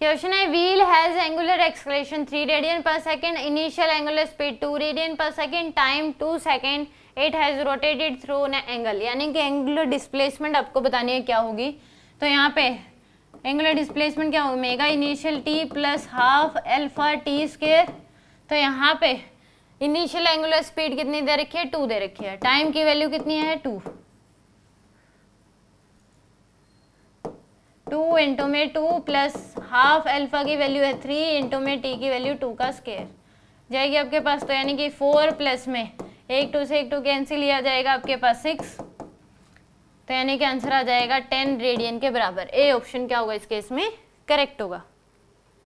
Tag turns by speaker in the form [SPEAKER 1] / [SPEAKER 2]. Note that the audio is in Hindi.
[SPEAKER 1] क्वेश्चन है wheel has angular acceleration three radian per second initial angular speed two radian per second time two second it has rotated through an angle यानी कि एंगुलर डिस्प्लेसमेंट आपको बतानी है क्या होगी तो यहाँ पे एंगुलर डिस्प्लेसमेंट क्या होगा omega initial T plus half alpha T square तो यहाँ पे इनिशियल एंगुलर स्पीड कितनी दे रखी है टू दे रखी है टाइम की वैल्यू कितनी है टू टू इंटू में टू प्लस हाफ अल्फा की वैल्यू है थ्री इंटू में टी की वैल्यू टू का स्केयर जाएगी आपके पास तो यानी कि फोर प्लस में एक टू से एक टू कैंसिल लिया जाएगा आपके पास सिक्स तो यानी कि आंसर आ जाएगा टेन रेडियन के बराबर ए ऑप्शन क्या होगा इस केस में करेक्ट होगा